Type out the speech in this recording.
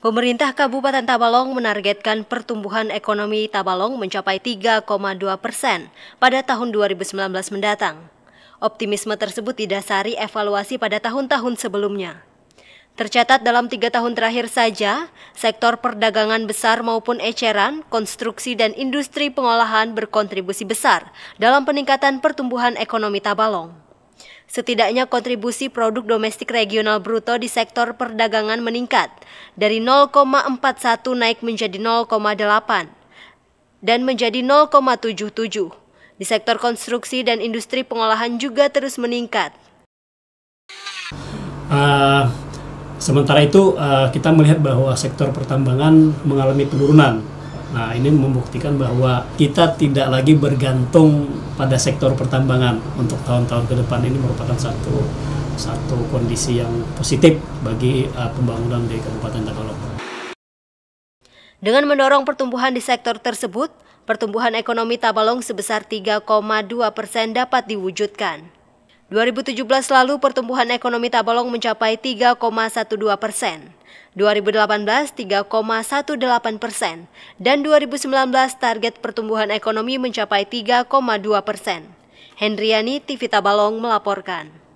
Pemerintah Kabupaten Tabalong menargetkan pertumbuhan ekonomi Tabalong mencapai 3,2 persen pada tahun 2019 mendatang. Optimisme tersebut didasari evaluasi pada tahun-tahun sebelumnya. Tercatat dalam tiga tahun terakhir saja, sektor perdagangan besar maupun eceran, konstruksi dan industri pengolahan berkontribusi besar dalam peningkatan pertumbuhan ekonomi Tabalong. Setidaknya kontribusi produk domestik regional bruto di sektor perdagangan meningkat dari 0,41 naik menjadi 0,8 dan menjadi 0,77. Di sektor konstruksi dan industri pengolahan juga terus meningkat. Uh, sementara itu uh, kita melihat bahwa sektor pertambangan mengalami penurunan Nah, ini membuktikan bahwa kita tidak lagi bergantung pada sektor pertambangan untuk tahun-tahun ke depan ini merupakan satu satu kondisi yang positif bagi uh, pembangunan di Kabupaten Tagalog. Dengan mendorong pertumbuhan di sektor tersebut, pertumbuhan ekonomi Tabalong sebesar 3,2 persen dapat diwujudkan. 2017 lalu pertumbuhan ekonomi Tabalong mencapai 3,12 persen, 2018 3,18 persen, dan 2019 target pertumbuhan ekonomi mencapai 3,2 persen. Hendriani TV Tabalong melaporkan.